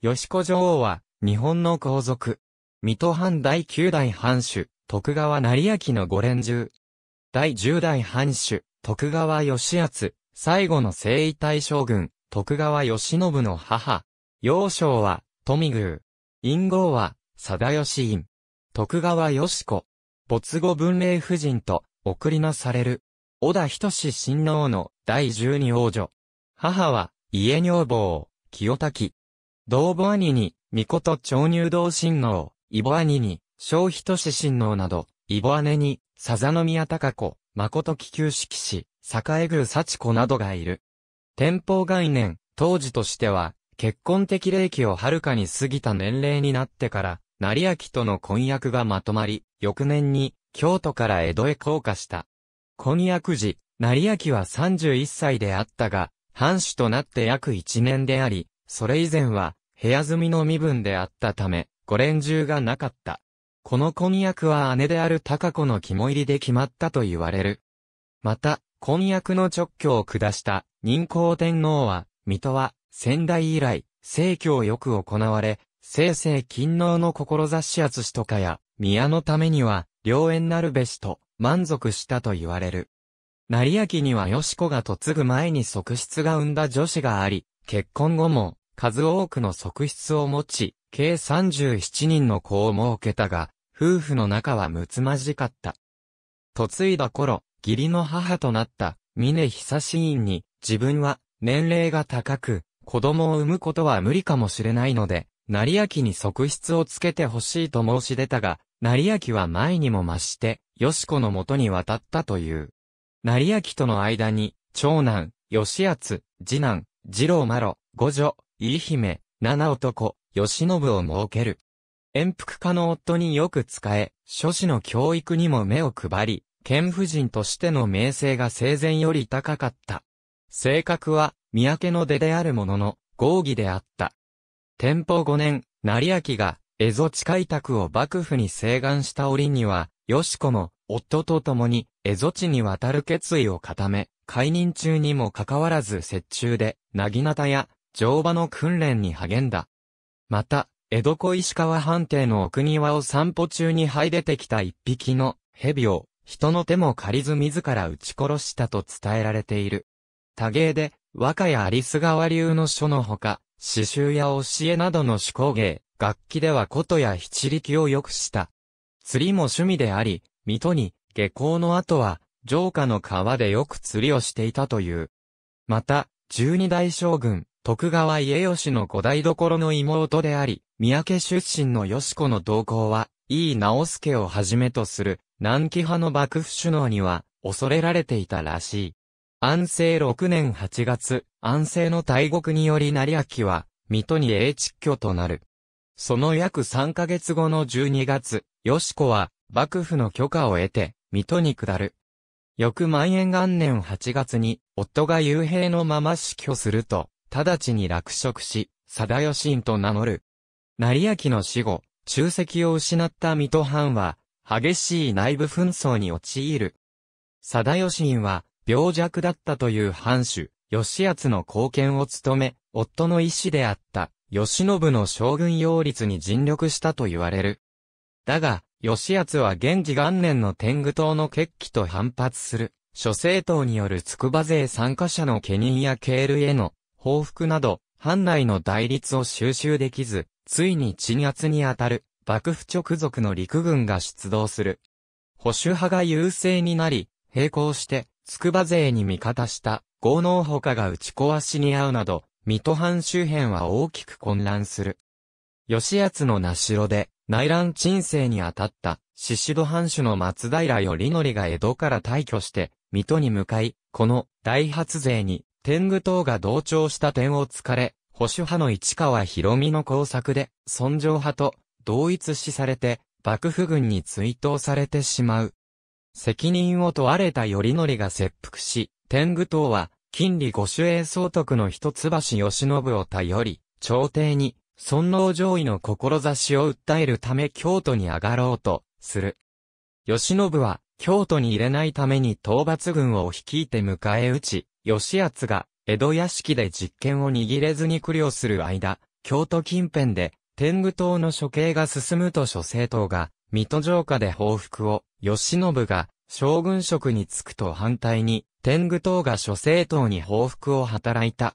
吉子女王は、日本の皇族。水戸藩第九代藩主、徳川成明の五連中。第十代藩主、徳川義厚、最後の征夷大将軍、徳川義信の母。幼少は、富宮。陰号は、貞義院。徳川義子。没後文霊夫人と、送りなされる。小田仁志親王の第十二王女。母は、家女房、清滝。道母兄に、御事長入道親王、イボ兄に、小人氏親王など、イボ姉に、さざの宮高子、誠気球式士、栄宮幸子などがいる。天保概念、当時としては、結婚的齢期を遥かに過ぎた年齢になってから、成明との婚約がまとまり、翌年に、京都から江戸へ降下した。婚約時、成明は31歳であったが、藩主となって約1年であり、それ以前は、部屋住みの身分であったため、ご連中がなかった。この婚約は姉である高子の肝入りで決まったと言われる。また、婚約の直挙を下した任皇天皇は、水戸は仙台以来、政教よく行われ、正々勤王の志厚しとかや、宮のためには、良縁なるべしと、満足したと言われる。成明にはよし子が嫁ぐ前に側室が生んだ女子があり、結婚後も、数多くの側室を持ち、計37人の子を設けたが、夫婦の仲は睦まじかった。嫁いだ頃、義理の母となった、峰久志院に、自分は、年齢が高く、子供を産むことは無理かもしれないので、成明に側室をつけてほしいと申し出たが、成明は前にも増して、吉子の元に渡ったという。成明との間に、長男、吉厚、次男、次郎麻呂、五女、入姫、七男、吉信を設ける。遠服家の夫によく使え、諸子の教育にも目を配り、剣夫人としての名声が生前より高かった。性格は、三宅の出であるものの、合議であった。天保5年、成明が、蝦夷地開拓を幕府に請願した折には、吉子も、夫と共に、蝦夷地に渡る決意を固め、解任中にもかかわらず折衷で、薙刀や、乗馬の訓練に励んだ。また、江戸小石川藩邸の奥庭を散歩中に這い出てきた一匹の蛇を人の手も借りず自ら撃ち殺したと伝えられている。多芸で和歌や有栖川流の書のほか、刺繍や教えなどの手工芸、楽器では琴や七力を良くした。釣りも趣味であり、水戸に下校の後は城下の川でよく釣りをしていたという。また、十二代将軍、徳川家吉の五代所の妹であり、三宅出身の吉子の動向は、井伊直助をはじめとする、南紀派の幕府首脳には、恐れられていたらしい。安政6年8月、安政の大国により成明は、水戸に英秩居となる。その約3ヶ月後の12月、吉子は、幕府の許可を得て、水戸に下る。翌万延元年8月に、夫が幽閉のまま死去すると、直ちに落職し、貞義院と名乗る。成明の死後、中籍を失った水戸藩は、激しい内部紛争に陥る。貞義院は、病弱だったという藩主、義厚の貢献を務め、夫の意志であった、義信の将軍擁立に尽力したと言われる。だが、義厚は現治元年の天狗党の決起と反発する、諸政党による筑波勢参加者の家人や経類への報復など、藩内の対立を収集できず、ついに鎮圧にあたる、幕府直属の陸軍が出動する。保守派が優勢になり、並行して、筑波勢に味方した、豪農他が打ち壊しに遭うなど、水戸藩周辺は大きく混乱する。吉奴の名城で、内乱鎮静に当たった、宍戸藩主の松平頼則が江戸から退去して、水戸に向かい、この大発勢に天狗党が同調した点を突かれ、保守派の市川博美の工作で、尊上派と同一視されて、幕府軍に追悼されてしまう。責任を問われた頼則が切腹し、天狗党は、金利御守衛総督の一橋義信を頼り、朝廷に、尊王攘夷の志を訴えるため京都に上がろうと、する。義信は、京都に入れないために討伐軍を率いて迎え撃ち、義厚が江戸屋敷で実権を握れずに苦慮する間、京都近辺で天狗党の処刑が進むと諸政党が、水戸城下で報復を、義信が将軍職に就くと反対に、天狗党が諸政党に報復を働いた。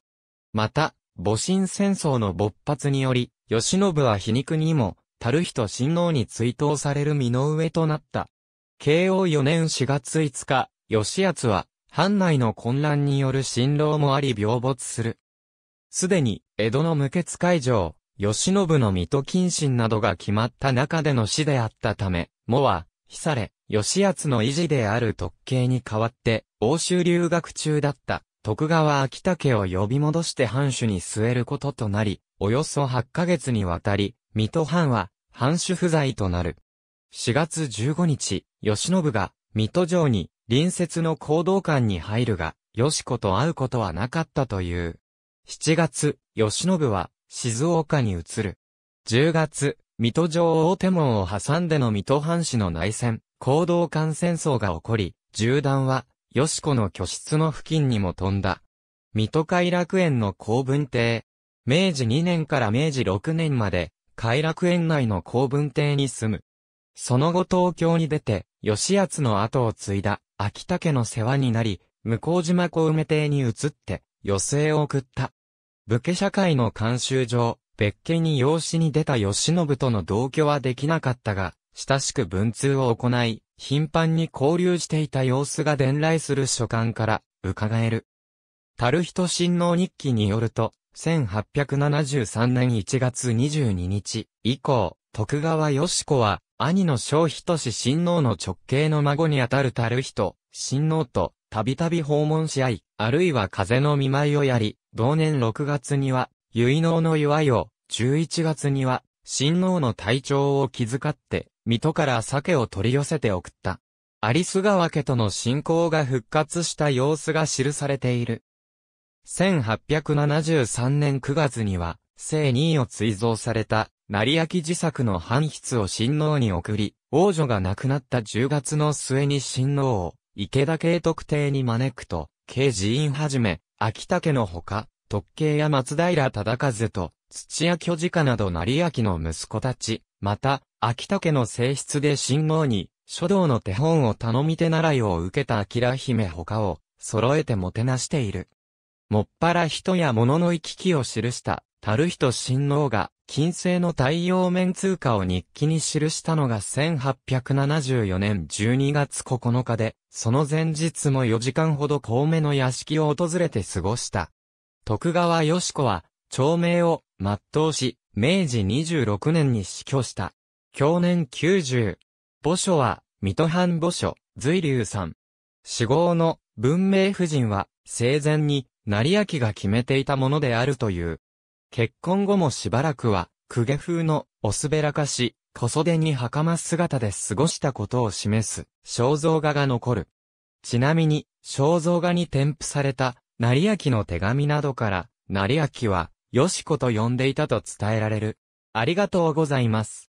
また、戊辰戦争の勃発により、義信は皮肉にも、たる人親王に追悼される身の上となった。慶応4年4月5日、義厚は、藩内の混乱による辛労もあり病没する。すでに、江戸の無血会場、吉信の水戸謹慎などが決まった中での死であったため、もは、被され、吉厚の維持である特権に代わって、欧州留学中だった、徳川秋武を呼び戻して藩主に据えることとなり、およそ8ヶ月にわたり、水戸藩は、藩主不在となる。4月15日、吉信が、水戸城に、隣接の行動館に入るが、しこと会うことはなかったという。7月、吉信は、静岡に移る。10月、水戸城大手門を挟んでの水戸藩士の内戦、行動館戦争が起こり、銃弾は、しこの居室の付近にも飛んだ。水戸偕楽園の公文亭。明治2年から明治6年まで、海楽園内の公文亭に住む。その後東京に出て、吉厚の後を継いだ。秋田家の世話になり、向島小梅邸に移って、余生を送った。武家社会の慣習上、別家に養子に出た吉信との同居はできなかったが、親しく文通を行い、頻繁に交流していた様子が伝来する書簡から、伺える。樽人親王日記によると、1873年1月22日以降、徳川義子は、兄の小人氏親王の直系の孫にあたるたる人、親王と、たびたび訪問し合い、あるいは風の見舞いをやり、同年6月には、結納の祝いを、11月には、親王の体調を気遣って、水戸から酒を取り寄せて送った。有栖川家との信仰が復活した様子が記されている。1873年9月には、聖二位を追贈された成明自作の藩筆を親王に送り、王女が亡くなった10月の末に親王を、池田家特定に招くと、慶寺院はじめ、秋田家のほか、特慶や松平忠和と、土屋巨家など成明の息子たち、また、秋田家の性質で親王に、書道の手本を頼み手習いを受けた明姫ほかを、揃えてもてなしている。もっぱら人や物の行き来を記した樽人親王が金星の太陽面通貨を日記に記したのが1874年12月9日で、その前日も4時間ほど高めの屋敷を訪れて過ごした。徳川義子は、長命を全うし、明治26年に死去した。去年90。墓所は、水戸藩墓所、随流さん。死亡の文明夫人は、生前に、成明が決めていたものであるという。結婚後もしばらくは、公家風のおすべらかし、小袖に袴姿で過ごしたことを示す肖像画が残る。ちなみに、肖像画に添付された、成明の手紙などから、成明は、よしこと呼んでいたと伝えられる。ありがとうございます。